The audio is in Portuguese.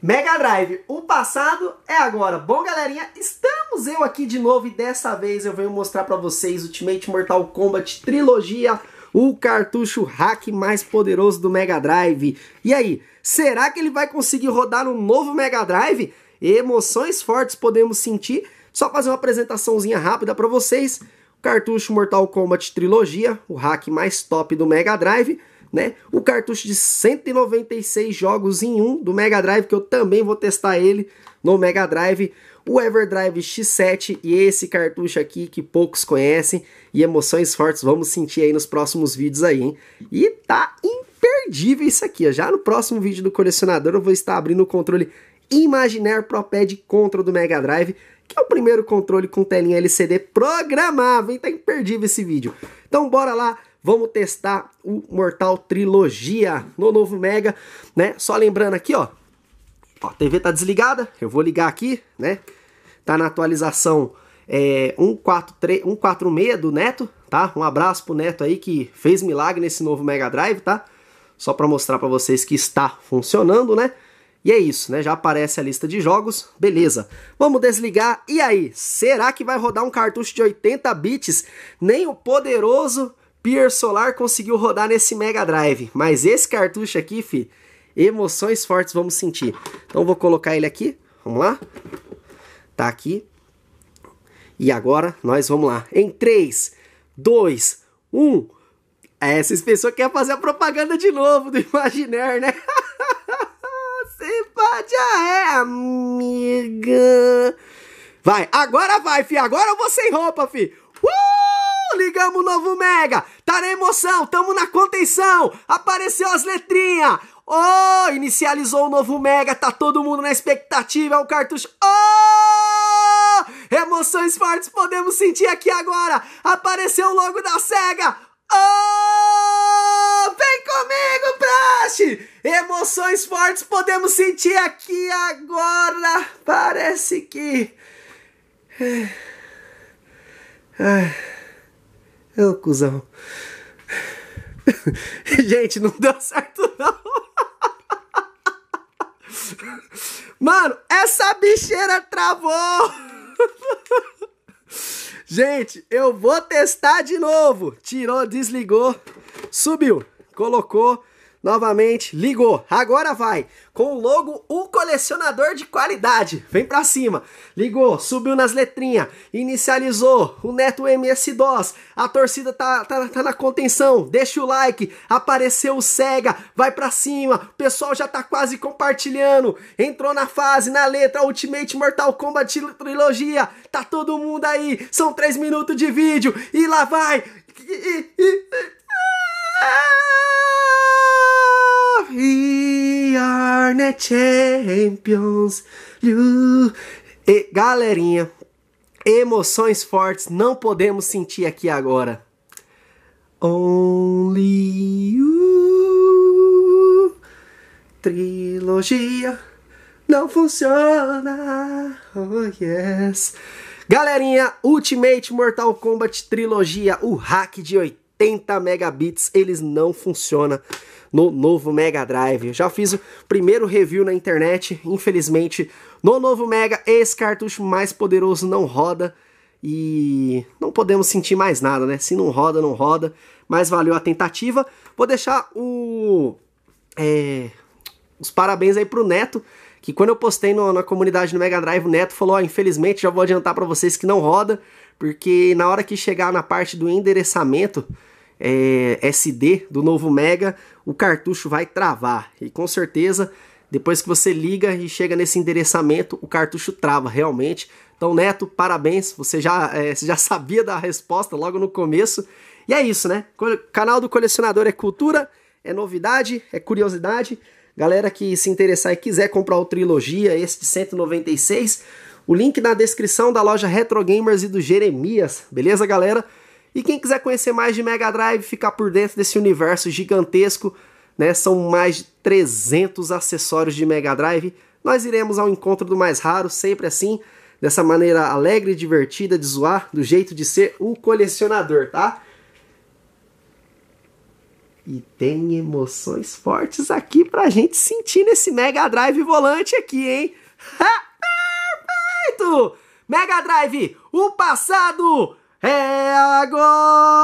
Mega Drive, o passado é agora. Bom, galerinha, estamos eu aqui de novo e dessa vez eu venho mostrar para vocês Ultimate Mortal Kombat Trilogia, o cartucho hack mais poderoso do Mega Drive. E aí, será que ele vai conseguir rodar no novo Mega Drive? Emoções fortes podemos sentir. Só fazer uma apresentaçãozinha rápida para vocês. O cartucho Mortal Kombat Trilogia, o hack mais top do Mega Drive né? O cartucho de 196 jogos em um do Mega Drive, que eu também vou testar ele no Mega Drive. O Everdrive X7 e esse cartucho aqui que poucos conhecem. E emoções fortes vamos sentir aí nos próximos vídeos aí, hein? E tá imperdível isso aqui, ó. Já no próximo vídeo do colecionador eu vou estar abrindo o controle Imaginar Pro Pad Control do Mega Drive, que é o primeiro controle com telinha LCD programável, hein? Tá imperdível esse vídeo. Então bora lá, Vamos testar o Mortal Trilogia no novo Mega, né? Só lembrando aqui, ó. ó a TV tá desligada, eu vou ligar aqui, né? Tá na atualização é, 143, 146 do Neto, tá? Um abraço pro Neto aí que fez milagre nesse novo Mega Drive, tá? Só para mostrar para vocês que está funcionando, né? E é isso, né? Já aparece a lista de jogos, beleza. Vamos desligar. E aí, será que vai rodar um cartucho de 80 bits? Nem o poderoso Pier Solar conseguiu rodar nesse Mega Drive, mas esse cartucho aqui, fi, emoções fortes vamos sentir. Então vou colocar ele aqui, vamos lá? Tá aqui. E agora nós vamos lá. Em 3, 2, 1. Essas pessoas querem fazer a propaganda de novo do Imaginer, né? Você pode, ah, é, amiga. Vai, agora vai, fi. Agora eu vou sem roupa, fi. Chegamos, novo Mega! Tá na emoção, tamo na contenção! Apareceu as letrinhas! Oh, inicializou o novo Mega, tá todo mundo na expectativa, é o cartucho... Oh! Emoções fortes podemos sentir aqui agora! Apareceu o logo da SEGA! Oh! Vem comigo, Praxe! Emoções fortes podemos sentir aqui agora! Parece que... É. Ô, oh, cuzão. Gente, não deu certo, não. Mano, essa bicheira travou. Gente, eu vou testar de novo. Tirou, desligou, subiu, colocou. Novamente, ligou. Agora vai. Com o logo Um Colecionador de Qualidade. Vem pra cima. Ligou, subiu nas letrinhas. Inicializou. O Neto MS-DOS. A torcida tá, tá, tá na contenção. Deixa o like. Apareceu o Sega. Vai pra cima. O pessoal já tá quase compartilhando. Entrou na fase, na letra Ultimate Mortal Kombat Trilogia. Tá todo mundo aí. São três minutos de vídeo. E lá vai. we are the champions. You. E galerinha, emoções fortes não podemos sentir aqui agora. Only you. Trilogia não funciona. Oh yes. Galerinha, Ultimate Mortal Kombat Trilogia, o hack de 80. 80 megabits, eles não funcionam no novo Mega Drive. Já fiz o primeiro review na internet, infelizmente no novo Mega esse cartucho mais poderoso não roda e não podemos sentir mais nada, né? Se não roda, não roda, mas valeu a tentativa. Vou deixar o é, os parabéns aí pro Neto que quando eu postei no, na comunidade no Mega Drive, o Neto falou: oh, infelizmente já vou adiantar para vocês que não roda, porque na hora que chegar na parte do endereçamento é, SD do novo Mega, o cartucho vai travar. E com certeza, depois que você liga e chega nesse endereçamento, o cartucho trava realmente. Então, Neto, parabéns, você já, é, você já sabia da resposta logo no começo. E é isso, né? canal do Colecionador é Cultura é novidade, é curiosidade. Galera que se interessar e quiser comprar o Trilogia, esse de 196, o link na descrição da loja Retro Gamers e do Jeremias, beleza, galera? E quem quiser conhecer mais de Mega Drive, ficar por dentro desse universo gigantesco, né? São mais de 300 acessórios de Mega Drive. Nós iremos ao encontro do mais raro, sempre assim, dessa maneira alegre e divertida de zoar, do jeito de ser o colecionador, tá? E tem emoções fortes aqui pra gente sentir nesse Mega Drive volante aqui, hein? Perfeito! Mega Drive, o passado é agora!